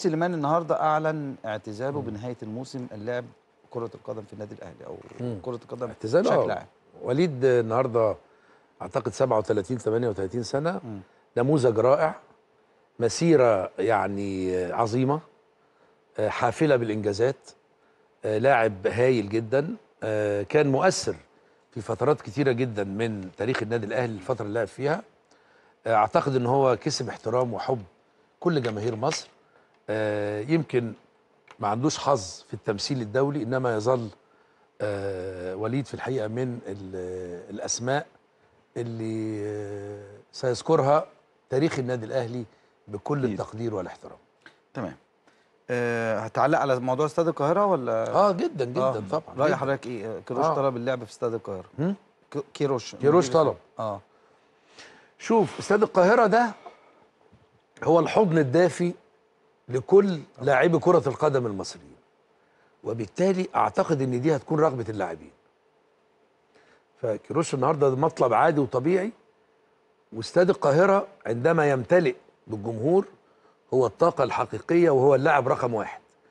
سليمان النهارده اعلن اعتزاله بنهايه الموسم اللعب كره القدم في النادي الاهلي او مم. كره القدم اعتزاله بشكل عام وليد النهارده اعتقد 37 38 سنه مم. نموذج رائع مسيره يعني عظيمه آه، حافله بالانجازات آه، لاعب هايل جدا آه، كان مؤثر في فترات كثيره جدا من تاريخ النادي الاهلي الفتره اللي لعب فيها اعتقد ان هو كسب احترام وحب كل جماهير مصر آه، يمكن ما عندوش حظ في التمثيل الدولي انما يظل آه، وليد في الحقيقه من الاسماء اللي آه، سيذكرها تاريخ النادي الاهلي بكل التقدير والاحترام تمام أه هتعلق على موضوع استاد القاهره ولا اه جدا جدا آه. طبعا راي حضرتك ايه كيروش آه. طلب اللعب في استاد القاهره كيروش كيروش طلب اه شوف استاد القاهره ده هو الحضن الدافي لكل لاعبي كرة القدم المصريين وبالتالي أعتقد أن دي هتكون رغبة اللاعبين فكيروش النهاردة مطلب عادي وطبيعي واستاد القاهرة عندما يمتلئ بالجمهور هو الطاقة الحقيقية وهو اللاعب رقم واحد